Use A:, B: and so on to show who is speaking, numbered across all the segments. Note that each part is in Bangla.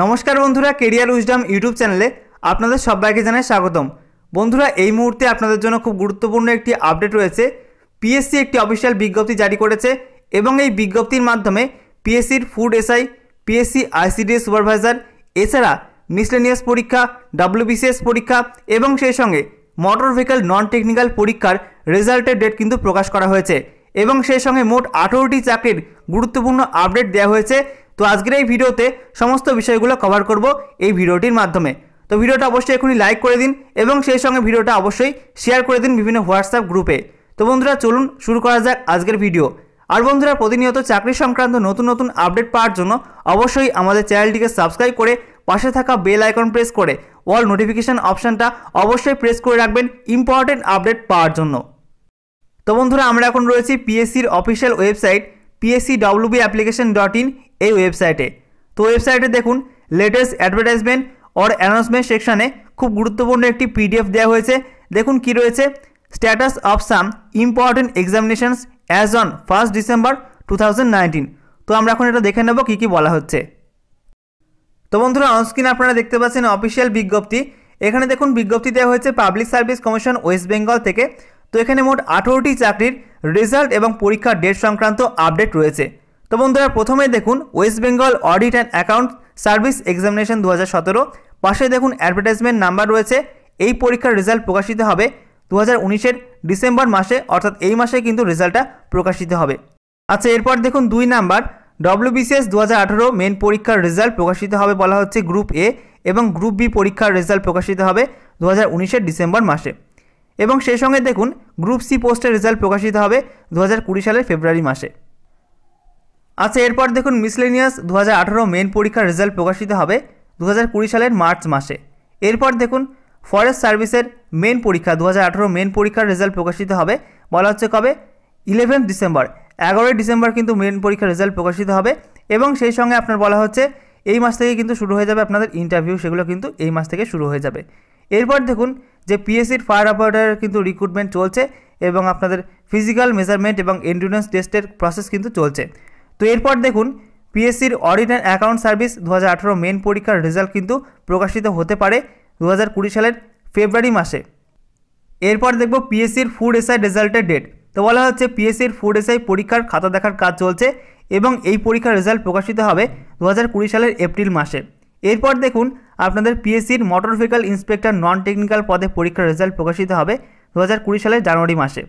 A: নমস্কার বন্ধুরা কেরিয়ার উইজডাম ইউটিউব চ্যানেলে আপনাদের সবাইকে জানাই স্বাগতম বন্ধুরা এই মুহূর্তে আপনাদের জন্য খুব গুরুত্বপূর্ণ একটি আপডেট রয়েছে পিএসসি একটি অফিসিয়াল বিজ্ঞপ্তি জারি করেছে এবং এই বিজ্ঞপ্তির মাধ্যমে পিএসসির food SI PSC ICDS supervisor এছাড়া মিসলেনিয়াস পরীক্ষা ডাব্লিউবিসিএস পরীক্ষা এবং সেই সঙ্গে মোটর ভেহিকাল নন টেকনিক্যাল পরীক্ষার রেজাল্টের ডেট কিন্তু প্রকাশ করা হয়েছে এবং সেই সঙ্গে মোট আঠেরোটি চাকরির গুরুত্বপূর্ণ আপডেট দেওয়া হয়েছে তো আজকের এই ভিডিওতে সমস্ত বিষয়গুলো কভার করব এই ভিডিওটির মাধ্যমে তো ভিডিওটা অবশ্যই এখনই লাইক করে দিন এবং সেই সঙ্গে ভিডিওটা অবশ্যই শেয়ার করে দিন বিভিন্ন হোয়াটসঅ্যাপ গ্রুপে তো বন্ধুরা চলুন শুরু করা যাক আজকের ভিডিও আর বন্ধুরা প্রতিনিয়ত চাকরি সংক্রান্ত নতুন নতুন আপডেট পাওয়ার জন্য অবশ্যই আমাদের চ্যানেলটিকে সাবস্ক্রাইব করে পাশে থাকা বেল আইকন প্রেস করে অল নোটিফিকেশান অপশানটা অবশ্যই প্রেস করে রাখবেন ইম্পর্টেন্ট আপডেট পাওয়ার জন্য তো বন্ধুরা আমরা এখন রয়েছি পিএসসির official website PSC WB application dot in এই ওয়েবসাইটে তো ওয়েবসাইটে দেখুন লেটেস্ট অ্যাডভার্টাইজমেন্ট অর অ্যানাউন্সমেন্ট সেকশানে খুব গুরুত্বপূর্ণ একটি পিডিএফ দেওয়া হয়েছে দেখুন কি রয়েছে status of some important examinations as on first December two তো আমরা এখন এটা দেখে নেব কী কী বলা হচ্ছে তো বন্ধুরা অনস্ক্রিন আপনারা দেখতে পাচ্ছেন অফিসিয়াল বিজ্ঞপ্তি এখানে দেখুন বিজ্ঞপ্তি দেওয়া হয়েছে public service commission West Bengal থেকে তো এখানে মোট আঠেরোটি চাকরির রেজাল্ট এবং পরীক্ষার ডেট সংক্রান্ত আপডেট রয়েছে তো বন্ধুরা প্রথমে দেখুন West Bengal audit and account service examination দু হাজার পাশে দেখুন অ্যাডভার্টাইজমেন্ট নাম্বার রয়েছে এই পরীক্ষার রেজাল্ট প্রকাশিত হবে দু হাজার ডিসেম্বর মাসে অর্থাৎ এই মাসে কিন্তু রেজাল্টটা প্রকাশিত হবে আচ্ছা এরপর দেখুন দুই নাম্বার ডব্লিউবিসিএস দু হাজার আঠারো মেন পরীক্ষার রেজাল্ট প্রকাশিত হবে বলা হচ্ছে গ্রুপ এ এবং গ্রুপ বি পরীক্ষার রেজাল্ট প্রকাশিত হবে দু হাজার ডিসেম্বর মাসে এবং সেই সঙ্গে দেখুন গ্রুপ সি পোস্টের রেজাল্ট প্রকাশিত হবে দু সালের ফেব্রুয়ারি মাসে আচ্ছা এরপর দেখুন মিসলেনিয়াস দু হাজার মেন পরীক্ষার রেজাল্ট প্রকাশিত হবে দু সালের মার্চ মাসে এরপর দেখুন ফরেস্ট সার্ভিসের মেন পরীক্ষা দু মেন পরীক্ষার রেজাল্ট প্রকাশিত হবে বলা হচ্ছে কবে ইলেভেন্থ ডিসেম্বর এগারোই ডিসেম্বর কিন্তু মেন পরীক্ষার রেজাল্ট প্রকাশিত হবে এবং সেই সঙ্গে আপনার বলা হচ্ছে এই মাস থেকে কিন্তু শুরু হয়ে যাবে আপনাদের ইন্টারভিউ সেগুলো কিন্তু এই মাস থেকে শুরু হয়ে যাবে এরপর দেখুন যে পিএসসির ফায়ার অপারেটারের কিন্তু রিক্রুটমেন্ট চলছে এবং আপনাদের ফিজিক্যাল মেজারমেন্ট এবং এন্ডুরেন্স টেস্টের প্রসেস কিন্তু চলছে তো এরপর দেখুন পিএসসির অডিট অ্যান্ড অ্যাকাউন্ট সার্ভিস দু মেন পরীক্ষার রেজাল্ট কিন্তু প্রকাশিত হতে পারে দু সালের ফেব্রুয়ারি মাসে এরপর দেখব পিএসসির ফুড এসআই রেজাল্টের ডেট তো বলা হচ্ছে পিএসসির ফুড এসআই পরীক্ষার খাতা দেখার কাজ চলছে এবং এই পরীক্ষার রেজাল্ট প্রকাশিত হবে দু সালের এপ্রিল মাসে এরপর দেখুন আপনাদের পিএসসির motor vehicle inspector non technical পদে পরীক্ষার রেজাল্ট প্রকাশিত হবে দু সালের জানুয়ারি মাসে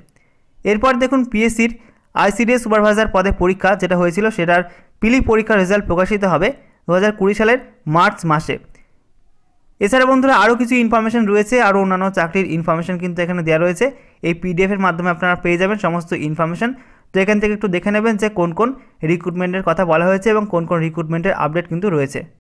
A: এরপর দেখুন পিএসসির আইসিডিএস সুপারভাইজার পদে পরীক্ষা যেটা হয়েছিল সেটার পিলি পরীক্ষার রেজাল্ট প্রকাশিত হবে দু সালের মার্চ মাসে এছাড়া বন্ধুরা আরও কিছু ইনফরমেশন রয়েছে আরও অন্যান্য চাকরির ইনফরমেশন কিন্তু এখানে দেওয়া রয়েছে এই পিডিএফের মাধ্যমে আপনারা পেয়ে যাবেন সমস্ত ইনফরমেশন তো এখান থেকে একটু দেখে নেবেন যে কোন কোন রিক্রুটমেন্টের কথা বলা হয়েছে এবং কোন কোন রিক্রুটমেন্টের আপডেট কিন্তু রয়েছে